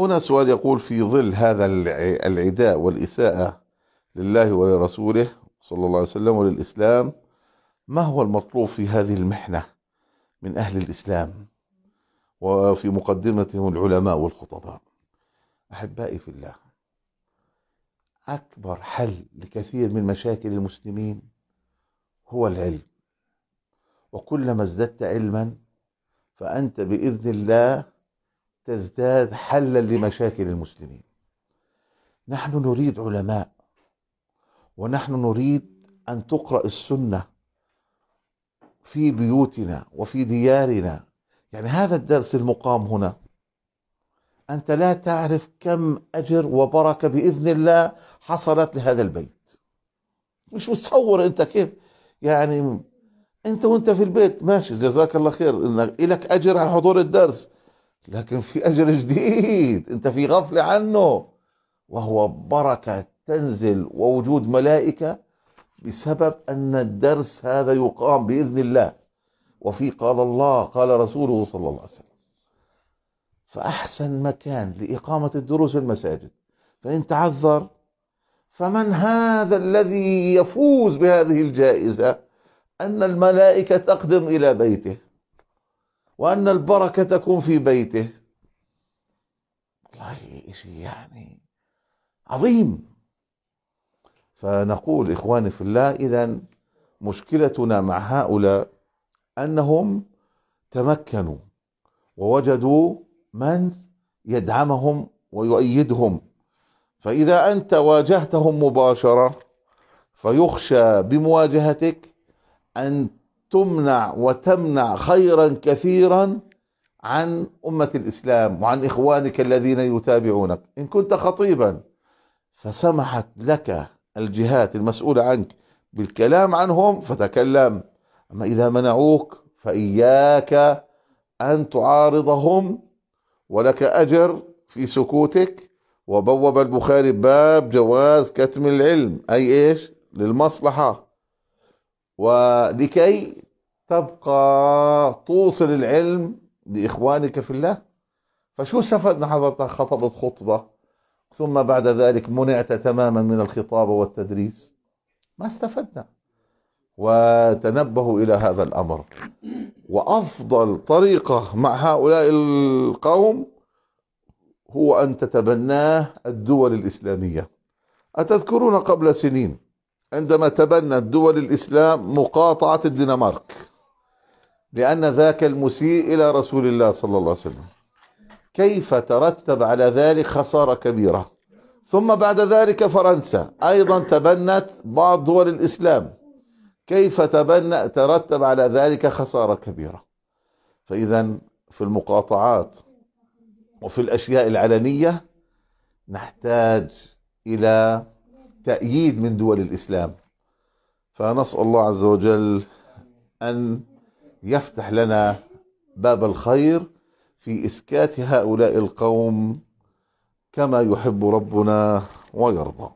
هنا سؤال يقول في ظل هذا العداء والإساءة لله ولرسوله صلى الله عليه وسلم وللإسلام ما هو المطلوب في هذه المحنة من أهل الإسلام وفي مقدمتهم العلماء والخطباء أحبائي في الله أكبر حل لكثير من مشاكل المسلمين هو العلم وكلما ازددت علما فأنت بإذن الله تزداد حلا لمشاكل المسلمين نحن نريد علماء ونحن نريد ان تقرا السنه في بيوتنا وفي ديارنا يعني هذا الدرس المقام هنا انت لا تعرف كم اجر وبركه باذن الله حصلت لهذا البيت مش متصور انت كيف يعني انت وانت في البيت ماشي جزاك الله خير انك لك اجر على حضور الدرس لكن في أجر جديد أنت في غفلة عنه وهو بركة تنزل ووجود ملائكة بسبب أن الدرس هذا يقام بإذن الله وفي قال الله قال رسوله صلى الله عليه وسلم فأحسن مكان لإقامة الدروس المساجد فإن تعذر فمن هذا الذي يفوز بهذه الجائزة أن الملائكة تقدم إلى بيته وأن البركة تكون في بيته والله شيء يعني عظيم فنقول إخواني في الله إذا مشكلتنا مع هؤلاء أنهم تمكنوا ووجدوا من يدعمهم ويؤيدهم فإذا أنت واجهتهم مباشرة فيخشى بمواجهتك أن تمنع وتمنع خيرا كثيرا عن أمة الإسلام وعن إخوانك الذين يتابعونك إن كنت خطيبا فسمحت لك الجهات المسؤولة عنك بالكلام عنهم فتكلم أما إذا منعوك فإياك أن تعارضهم ولك أجر في سكوتك وبوب البخاري باب جواز كتم العلم أي إيش للمصلحة ولكي تبقى توصل العلم لإخوانك في الله فشو استفدنا حضرتك خطبت خطبة ثم بعد ذلك منعت تماما من الخطابة والتدريس ما استفدنا وتنبهوا إلى هذا الأمر وأفضل طريقة مع هؤلاء القوم هو أن تتبناه الدول الإسلامية أتذكرون قبل سنين عندما تبنت دول الإسلام مقاطعة الدنمارك لأن ذاك المسيء إلى رسول الله صلى الله عليه وسلم كيف ترتب على ذلك خسارة كبيرة ثم بعد ذلك فرنسا أيضا تبنت بعض دول الإسلام كيف تبنى ترتب على ذلك خسارة كبيرة فإذا في المقاطعات وفي الأشياء العلنية نحتاج إلى تأييد من دول الإسلام فنسأل الله عز وجل أن يفتح لنا باب الخير في إسكات هؤلاء القوم كما يحب ربنا ويرضى